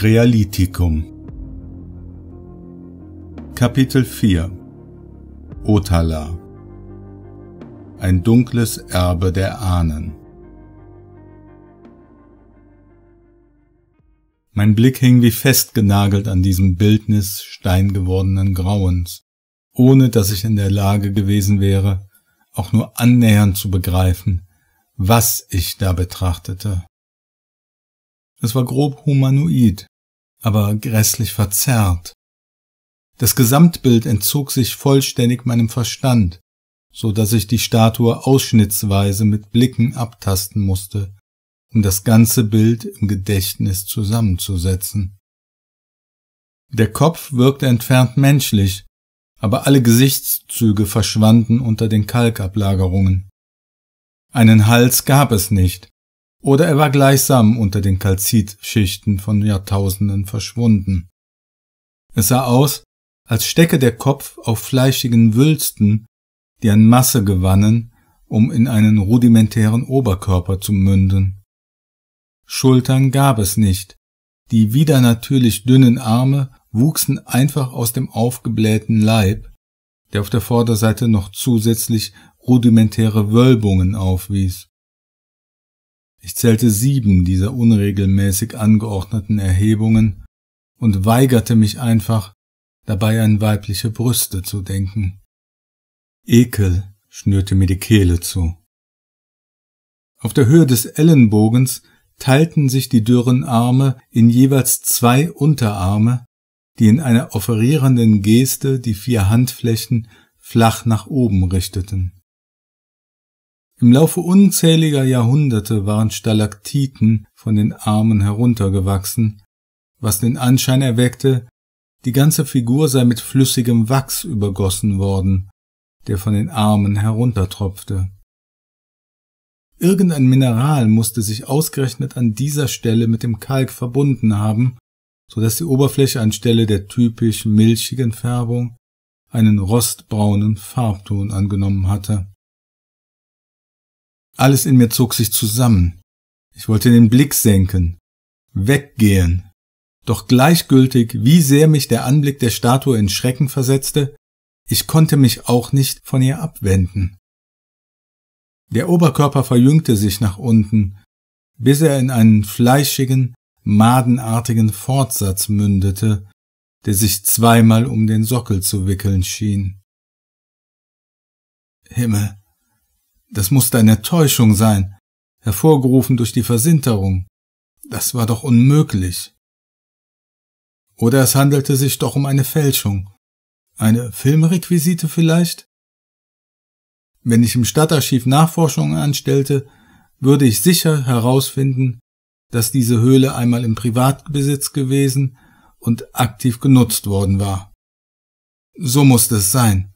Krealitikum Kapitel 4 Otala Ein dunkles Erbe der Ahnen Mein Blick hing wie festgenagelt an diesem Bildnis steingewordenen Grauens, ohne dass ich in der Lage gewesen wäre, auch nur annähernd zu begreifen, was ich da betrachtete. Es war grob humanoid, aber grässlich verzerrt. Das Gesamtbild entzog sich vollständig meinem Verstand, so dass ich die Statue ausschnittsweise mit Blicken abtasten musste, um das ganze Bild im Gedächtnis zusammenzusetzen. Der Kopf wirkte entfernt menschlich, aber alle Gesichtszüge verschwanden unter den Kalkablagerungen. Einen Hals gab es nicht, oder er war gleichsam unter den Kalzitschichten von Jahrtausenden verschwunden. Es sah aus, als stecke der Kopf auf fleischigen Wülsten, die an Masse gewannen, um in einen rudimentären Oberkörper zu münden. Schultern gab es nicht, die widernatürlich dünnen Arme wuchsen einfach aus dem aufgeblähten Leib, der auf der Vorderseite noch zusätzlich rudimentäre Wölbungen aufwies. Ich zählte sieben dieser unregelmäßig angeordneten Erhebungen und weigerte mich einfach, dabei an weibliche Brüste zu denken. Ekel schnürte mir die Kehle zu. Auf der Höhe des Ellenbogens teilten sich die dürren Arme in jeweils zwei Unterarme, die in einer offerierenden Geste die vier Handflächen flach nach oben richteten. Im Laufe unzähliger Jahrhunderte waren Stalaktiten von den Armen heruntergewachsen, was den Anschein erweckte, die ganze Figur sei mit flüssigem Wachs übergossen worden, der von den Armen heruntertropfte. Irgendein Mineral musste sich ausgerechnet an dieser Stelle mit dem Kalk verbunden haben, so dass die Oberfläche anstelle der typisch milchigen Färbung einen rostbraunen Farbton angenommen hatte. Alles in mir zog sich zusammen. Ich wollte den Blick senken, weggehen. Doch gleichgültig, wie sehr mich der Anblick der Statue in Schrecken versetzte, ich konnte mich auch nicht von ihr abwenden. Der Oberkörper verjüngte sich nach unten, bis er in einen fleischigen, madenartigen Fortsatz mündete, der sich zweimal um den Sockel zu wickeln schien. Himmel, das musste eine Täuschung sein, hervorgerufen durch die Versinterung. Das war doch unmöglich. Oder es handelte sich doch um eine Fälschung. Eine Filmrequisite vielleicht? Wenn ich im Stadtarchiv Nachforschungen anstellte, würde ich sicher herausfinden, dass diese Höhle einmal im Privatbesitz gewesen und aktiv genutzt worden war. So musste es sein.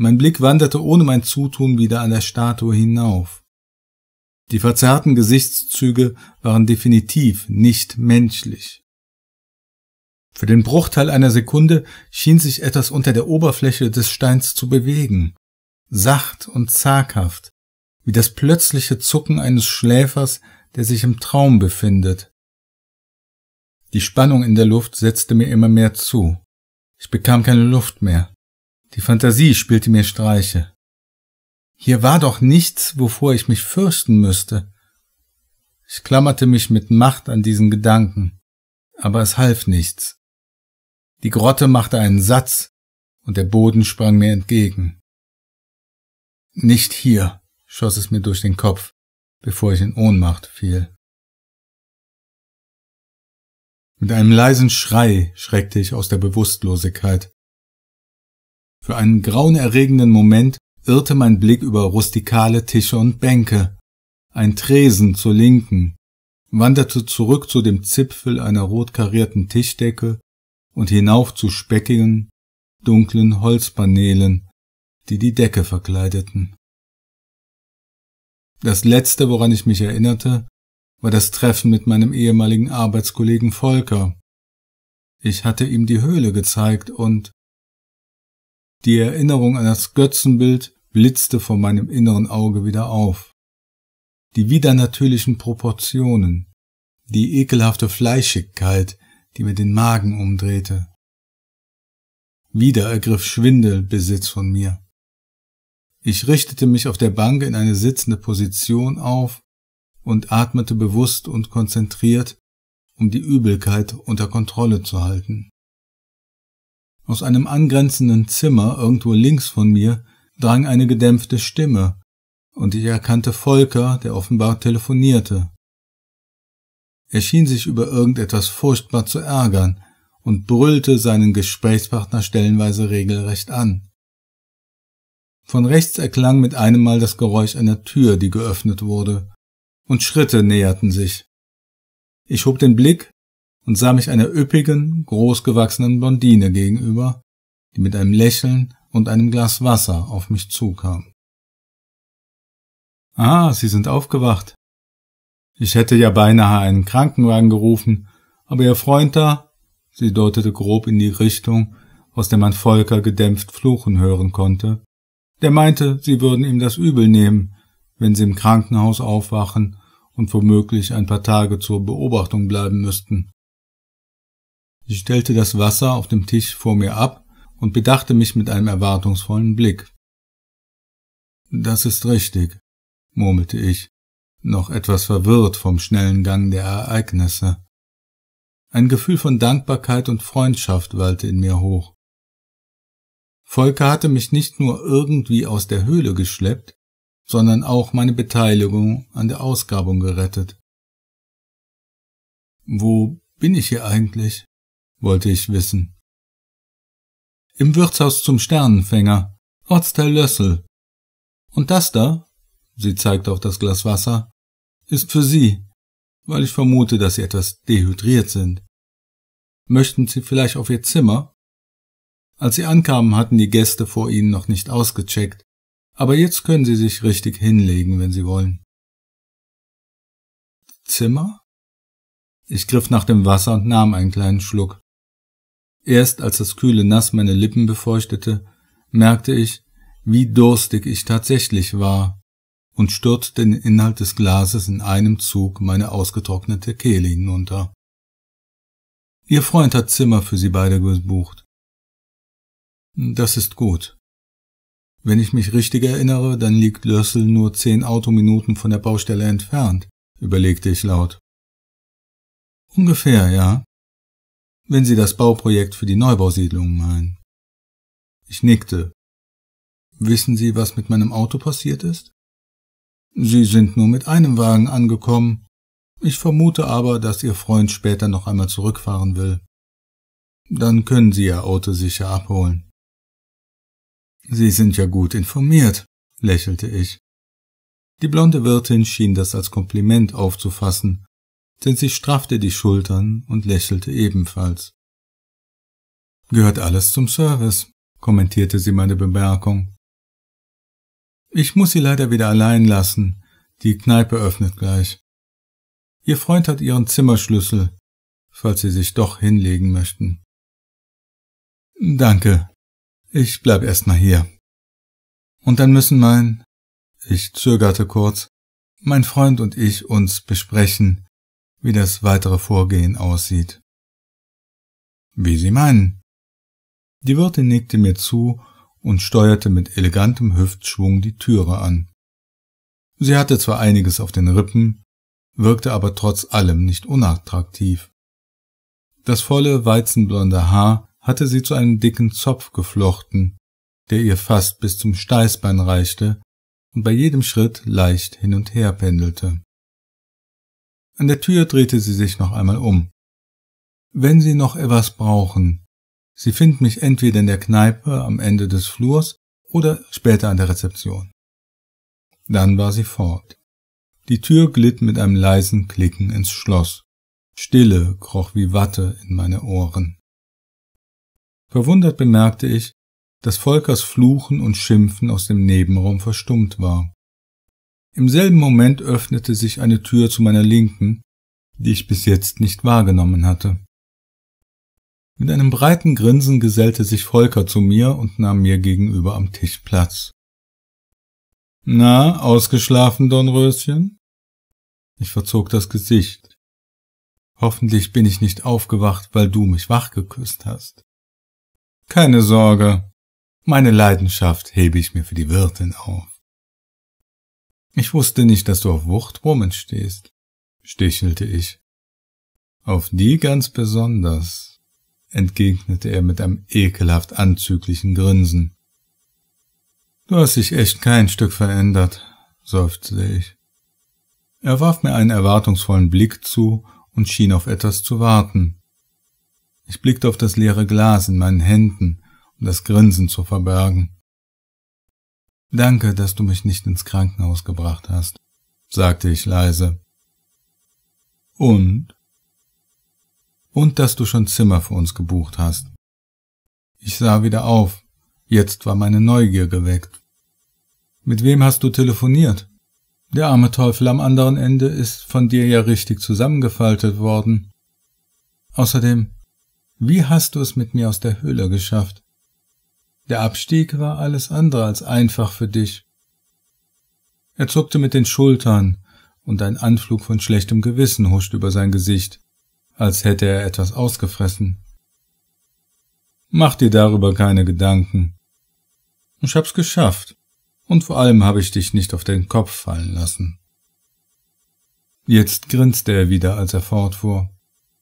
Mein Blick wanderte ohne mein Zutun wieder an der Statue hinauf. Die verzerrten Gesichtszüge waren definitiv nicht menschlich. Für den Bruchteil einer Sekunde schien sich etwas unter der Oberfläche des Steins zu bewegen, sacht und zaghaft, wie das plötzliche Zucken eines Schläfers, der sich im Traum befindet. Die Spannung in der Luft setzte mir immer mehr zu. Ich bekam keine Luft mehr. Die Fantasie spielte mir Streiche. Hier war doch nichts, wovor ich mich fürchten müsste. Ich klammerte mich mit Macht an diesen Gedanken, aber es half nichts. Die Grotte machte einen Satz, und der Boden sprang mir entgegen. Nicht hier, schoss es mir durch den Kopf, bevor ich in Ohnmacht fiel. Mit einem leisen Schrei schreckte ich aus der Bewusstlosigkeit. Für einen grauenerregenden Moment irrte mein Blick über rustikale Tische und Bänke. Ein Tresen zur Linken wanderte zurück zu dem Zipfel einer rotkarierten Tischdecke und hinauf zu speckigen, dunklen Holzpaneelen, die die Decke verkleideten. Das letzte, woran ich mich erinnerte, war das Treffen mit meinem ehemaligen Arbeitskollegen Volker. Ich hatte ihm die Höhle gezeigt und die Erinnerung an das Götzenbild blitzte vor meinem inneren Auge wieder auf. Die widernatürlichen Proportionen, die ekelhafte Fleischigkeit, die mir den Magen umdrehte. Wieder ergriff Schwindel Besitz von mir. Ich richtete mich auf der Bank in eine sitzende Position auf und atmete bewusst und konzentriert, um die Übelkeit unter Kontrolle zu halten. Aus einem angrenzenden Zimmer irgendwo links von mir drang eine gedämpfte Stimme, und ich erkannte Volker, der offenbar telefonierte. Er schien sich über irgendetwas furchtbar zu ärgern und brüllte seinen Gesprächspartner stellenweise regelrecht an. Von rechts erklang mit einem Mal das Geräusch einer Tür, die geöffnet wurde, und Schritte näherten sich. Ich hob den Blick und sah mich einer üppigen, großgewachsenen Blondine gegenüber, die mit einem Lächeln und einem Glas Wasser auf mich zukam. Ah, Sie sind aufgewacht. Ich hätte ja beinahe einen Krankenwagen gerufen, aber Ihr Freund da, sie deutete grob in die Richtung, aus der man Volker gedämpft fluchen hören konnte, der meinte, sie würden ihm das übel nehmen, wenn sie im Krankenhaus aufwachen und womöglich ein paar Tage zur Beobachtung bleiben müssten. Sie stellte das Wasser auf dem Tisch vor mir ab und bedachte mich mit einem erwartungsvollen Blick. Das ist richtig, murmelte ich, noch etwas verwirrt vom schnellen Gang der Ereignisse. Ein Gefühl von Dankbarkeit und Freundschaft wallte in mir hoch. Volker hatte mich nicht nur irgendwie aus der Höhle geschleppt, sondern auch meine Beteiligung an der Ausgrabung gerettet. Wo bin ich hier eigentlich? wollte ich wissen. Im Wirtshaus zum Sternenfänger, Ortsteil Lössel. Und das da, sie zeigt auf das Glas Wasser, ist für Sie, weil ich vermute, dass Sie etwas dehydriert sind. Möchten Sie vielleicht auf Ihr Zimmer? Als Sie ankamen, hatten die Gäste vor Ihnen noch nicht ausgecheckt, aber jetzt können Sie sich richtig hinlegen, wenn Sie wollen. Zimmer? Ich griff nach dem Wasser und nahm einen kleinen Schluck. Erst als das kühle Nass meine Lippen befeuchtete, merkte ich, wie durstig ich tatsächlich war und stürzte den Inhalt des Glases in einem Zug meine ausgetrocknete Kehle hinunter. Ihr Freund hat Zimmer für Sie beide gebucht. Das ist gut. Wenn ich mich richtig erinnere, dann liegt Lössel nur zehn Autominuten von der Baustelle entfernt, überlegte ich laut. Ungefähr, ja wenn Sie das Bauprojekt für die Neubausiedlung meinen. Ich nickte. Wissen Sie, was mit meinem Auto passiert ist? Sie sind nur mit einem Wagen angekommen. Ich vermute aber, dass Ihr Freund später noch einmal zurückfahren will. Dann können Sie Ihr Auto sicher abholen. Sie sind ja gut informiert, lächelte ich. Die blonde Wirtin schien das als Kompliment aufzufassen denn sie straffte die Schultern und lächelte ebenfalls. Gehört alles zum Service, kommentierte sie meine Bemerkung. Ich muss sie leider wieder allein lassen. Die Kneipe öffnet gleich. Ihr Freund hat ihren Zimmerschlüssel, falls Sie sich doch hinlegen möchten. Danke. Ich bleib erstmal hier. Und dann müssen mein, ich zögerte kurz, mein Freund und ich uns besprechen, wie das weitere Vorgehen aussieht. Wie Sie meinen. Die Wirtin nickte mir zu und steuerte mit elegantem Hüftschwung die Türe an. Sie hatte zwar einiges auf den Rippen, wirkte aber trotz allem nicht unattraktiv. Das volle weizenblonde Haar hatte sie zu einem dicken Zopf geflochten, der ihr fast bis zum Steißbein reichte und bei jedem Schritt leicht hin und her pendelte. An der Tür drehte sie sich noch einmal um. Wenn Sie noch etwas brauchen, Sie finden mich entweder in der Kneipe am Ende des Flurs oder später an der Rezeption. Dann war sie fort. Die Tür glitt mit einem leisen Klicken ins Schloss. Stille kroch wie Watte in meine Ohren. Verwundert bemerkte ich, dass Volkers Fluchen und Schimpfen aus dem Nebenraum verstummt war. Im selben Moment öffnete sich eine Tür zu meiner Linken, die ich bis jetzt nicht wahrgenommen hatte. Mit einem breiten Grinsen gesellte sich Volker zu mir und nahm mir gegenüber am Tisch Platz. Na, ausgeschlafen, Dornröschen? Ich verzog das Gesicht. Hoffentlich bin ich nicht aufgewacht, weil du mich wachgeküsst hast. Keine Sorge. Meine Leidenschaft hebe ich mir für die Wirtin auf. Ich wusste nicht, dass du auf Wuchtbrummen stehst, stichelte ich. Auf die ganz besonders, entgegnete er mit einem ekelhaft anzüglichen Grinsen. Du hast dich echt kein Stück verändert, seufzte ich. Er warf mir einen erwartungsvollen Blick zu und schien auf etwas zu warten. Ich blickte auf das leere Glas in meinen Händen, um das Grinsen zu verbergen. Danke, dass du mich nicht ins Krankenhaus gebracht hast, sagte ich leise. Und? Und dass du schon Zimmer für uns gebucht hast. Ich sah wieder auf. Jetzt war meine Neugier geweckt. Mit wem hast du telefoniert? Der arme Teufel am anderen Ende ist von dir ja richtig zusammengefaltet worden. Außerdem, wie hast du es mit mir aus der Höhle geschafft? Der Abstieg war alles andere als einfach für dich. Er zuckte mit den Schultern, und ein Anflug von schlechtem Gewissen huschte über sein Gesicht, als hätte er etwas ausgefressen. Mach dir darüber keine Gedanken. Ich hab's geschafft, und vor allem habe ich dich nicht auf den Kopf fallen lassen. Jetzt grinste er wieder, als er fortfuhr.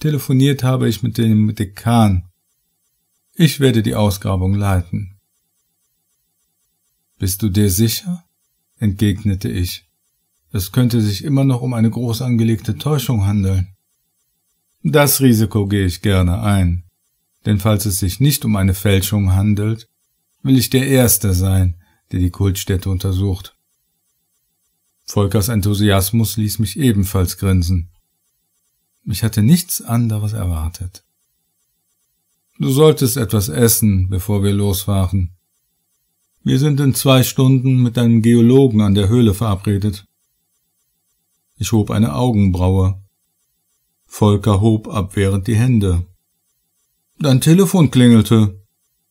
Telefoniert habe ich mit dem Dekan, ich werde die Ausgrabung leiten. Bist du dir sicher? entgegnete ich. Es könnte sich immer noch um eine groß angelegte Täuschung handeln. Das Risiko gehe ich gerne ein, denn falls es sich nicht um eine Fälschung handelt, will ich der Erste sein, der die Kultstätte untersucht. Volkers Enthusiasmus ließ mich ebenfalls grinsen. Ich hatte nichts anderes erwartet. Du solltest etwas essen, bevor wir losfahren. Wir sind in zwei Stunden mit einem Geologen an der Höhle verabredet. Ich hob eine Augenbraue. Volker hob abwehrend die Hände. Dein Telefon klingelte.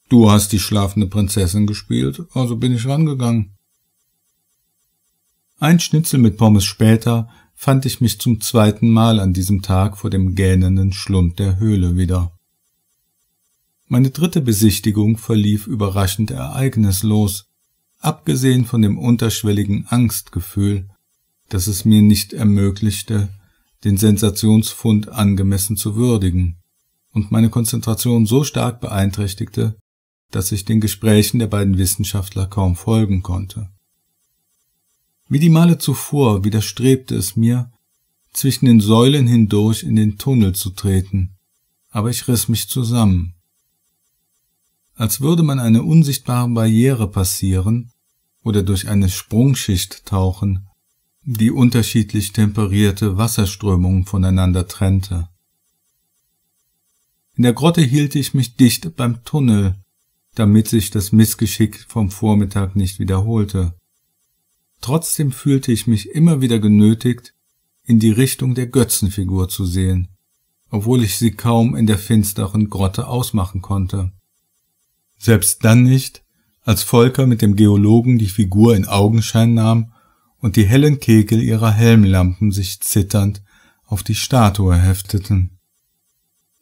Du hast die schlafende Prinzessin gespielt, also bin ich rangegangen. Ein Schnitzel mit Pommes später fand ich mich zum zweiten Mal an diesem Tag vor dem gähnenden Schlund der Höhle wieder. Meine dritte Besichtigung verlief überraschend ereignislos, abgesehen von dem unterschwelligen Angstgefühl, das es mir nicht ermöglichte, den Sensationsfund angemessen zu würdigen und meine Konzentration so stark beeinträchtigte, dass ich den Gesprächen der beiden Wissenschaftler kaum folgen konnte. Wie die Male zuvor widerstrebte es mir, zwischen den Säulen hindurch in den Tunnel zu treten, aber ich riss mich zusammen als würde man eine unsichtbare Barriere passieren oder durch eine Sprungschicht tauchen, die unterschiedlich temperierte Wasserströmungen voneinander trennte. In der Grotte hielt ich mich dicht beim Tunnel, damit sich das Missgeschick vom Vormittag nicht wiederholte. Trotzdem fühlte ich mich immer wieder genötigt, in die Richtung der Götzenfigur zu sehen, obwohl ich sie kaum in der finsteren Grotte ausmachen konnte. Selbst dann nicht, als Volker mit dem Geologen die Figur in Augenschein nahm und die hellen Kegel ihrer Helmlampen sich zitternd auf die Statue hefteten.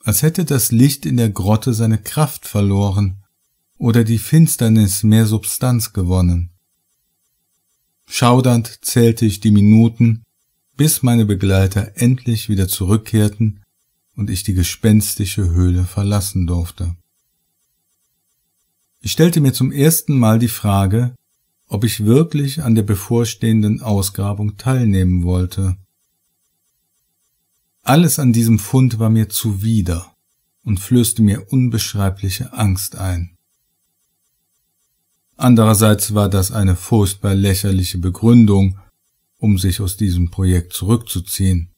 Als hätte das Licht in der Grotte seine Kraft verloren oder die Finsternis mehr Substanz gewonnen. Schaudernd zählte ich die Minuten, bis meine Begleiter endlich wieder zurückkehrten und ich die gespenstische Höhle verlassen durfte. Ich stellte mir zum ersten Mal die Frage, ob ich wirklich an der bevorstehenden Ausgrabung teilnehmen wollte. Alles an diesem Fund war mir zuwider und flößte mir unbeschreibliche Angst ein. Andererseits war das eine furchtbar lächerliche Begründung, um sich aus diesem Projekt zurückzuziehen,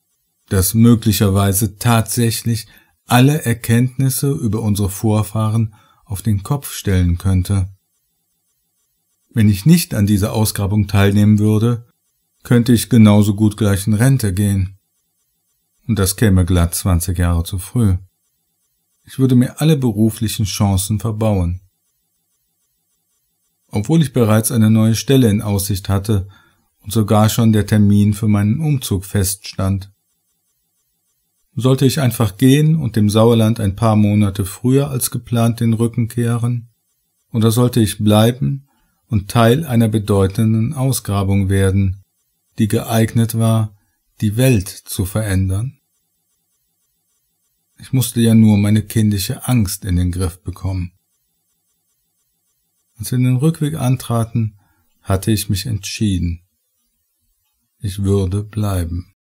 das möglicherweise tatsächlich alle Erkenntnisse über unsere Vorfahren auf den Kopf stellen könnte. Wenn ich nicht an dieser Ausgrabung teilnehmen würde, könnte ich genauso gut gleich in Rente gehen. Und das käme glatt 20 Jahre zu früh. Ich würde mir alle beruflichen Chancen verbauen. Obwohl ich bereits eine neue Stelle in Aussicht hatte und sogar schon der Termin für meinen Umzug feststand. Sollte ich einfach gehen und dem Sauerland ein paar Monate früher als geplant den Rücken kehren? Oder sollte ich bleiben und Teil einer bedeutenden Ausgrabung werden, die geeignet war, die Welt zu verändern? Ich musste ja nur meine kindische Angst in den Griff bekommen. Als wir den Rückweg antraten, hatte ich mich entschieden. Ich würde bleiben.